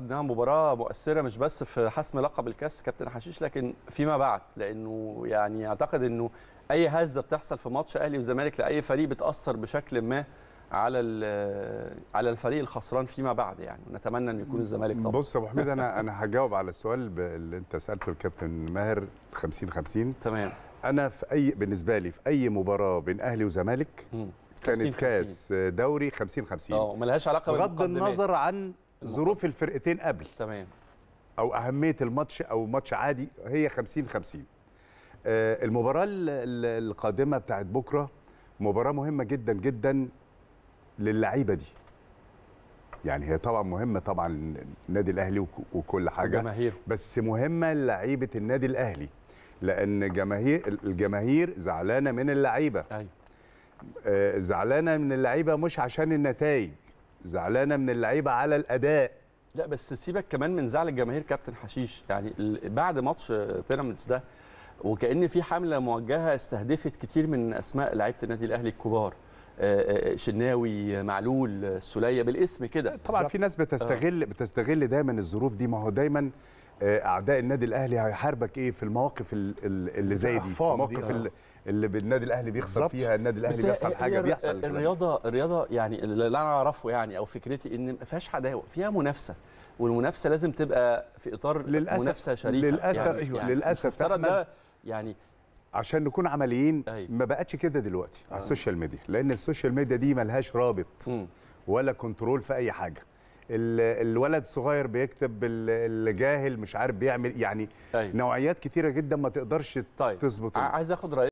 انها مباراه مؤثره مش بس في حسم لقب الكاس كابتن حشيش لكن فيما بعد لانه يعني اعتقد انه اي هزه بتحصل في ماتش اهلي وزمالك لاي فريق بتاثر بشكل ما على آه، على الفريق الخسران فيما بعد يعني نتمنى ان يكون الزمالك طبعا بص يا ابو حميد انا انا هجاوب على السؤال اللي انت سالته الكابتن ماهر 50 50 تمام انا في اي بالنسبه لي في اي مباراه بين اهلي وزمالك كانت كاس دوري 50 50 اه ملهاش علاقه بغض النظر عن ظروف الفرقتين قبل تمام او اهميه الماتش او ماتش عادي هي 50 50 آه، المباراه القادمه بتاعت بكره مباراه مهمه جدا جدا للعيبه دي يعني هي طبعا مهمه طبعا النادي الاهلي وكل حاجه جماهير. بس مهمه لعيبه النادي الاهلي لان جماهير الجماهير زعلانه من اللعيبه ايوه آه، زعلانه من اللعيبه مش عشان النتائج زعلانه من اللعيبه على الاداء لا بس سيبك كمان من زعل الجماهير كابتن حشيش يعني بعد ماتش بيراميدز ده وكان في حمله موجهه استهدفت كتير من اسماء لعيبه النادي الاهلي الكبار آه، آه، شناوي معلول السوليه بالاسم كده طبعا في ناس بتستغل آه. بتستغل دايما الظروف دي ما هو دايما آه، اعداء النادي الاهلي هيحاربك ايه في المواقف اللي زي دي المواقف آه. اللي, اللي بالنادي الاهلي بيخسر فيها النادي الاهلي بيحصل حاجه بيحصل الرياضه الرياضه يعني اللي انا اعرفه يعني او فكرتي ان ما فيهاش عداوه فيها منافسه والمنافسه لازم تبقى في اطار للأسف منافسه شريفه للاسف يعني أيوة. يعني للاسف ده يعني عشان نكون عمليين أيوة. ما بقتش كده دلوقتي آه. على السوشيال ميديا لان السوشيال ميديا دي ملهاش رابط م. ولا كنترول في اي حاجه الولد الصغير بيكتب الجاهل مش عارف بيعمل يعني أيوة. نوعيات كثيره جدا ما تقدرش طيب. تظبط عايز اخد رايك